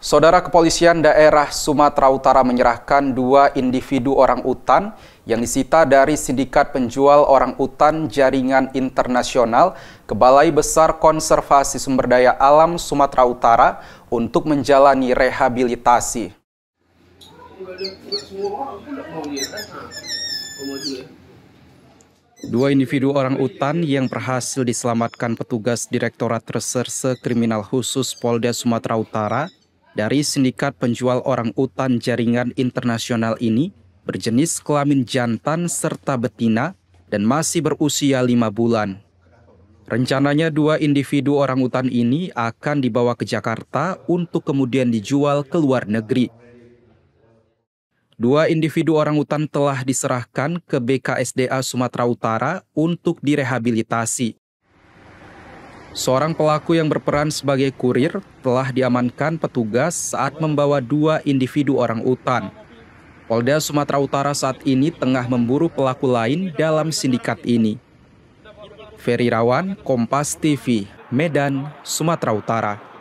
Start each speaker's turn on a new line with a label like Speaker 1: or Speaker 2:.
Speaker 1: Saudara kepolisian daerah Sumatera Utara menyerahkan dua individu orang utan yang disita dari sindikat penjual orang utan jaringan internasional ke Balai Besar Konservasi Sumber Daya Alam Sumatera Utara untuk menjalani rehabilitasi. Dua individu orang utan yang berhasil diselamatkan petugas Direktorat Reserse Kriminal Khusus Polda Sumatera Utara dari sindikat penjual orang utan jaringan internasional ini berjenis kelamin jantan serta betina dan masih berusia lima bulan. Rencananya dua individu orang utan ini akan dibawa ke Jakarta untuk kemudian dijual ke luar negeri. Dua individu orang utan telah diserahkan ke BKSDA Sumatera Utara untuk direhabilitasi. Seorang pelaku yang berperan sebagai kurir telah diamankan petugas saat membawa dua individu orang utan. Polda Sumatera Utara saat ini tengah memburu pelaku lain dalam sindikat ini. Ferry Rawan, Kompas TV, Medan, Sumatera Utara.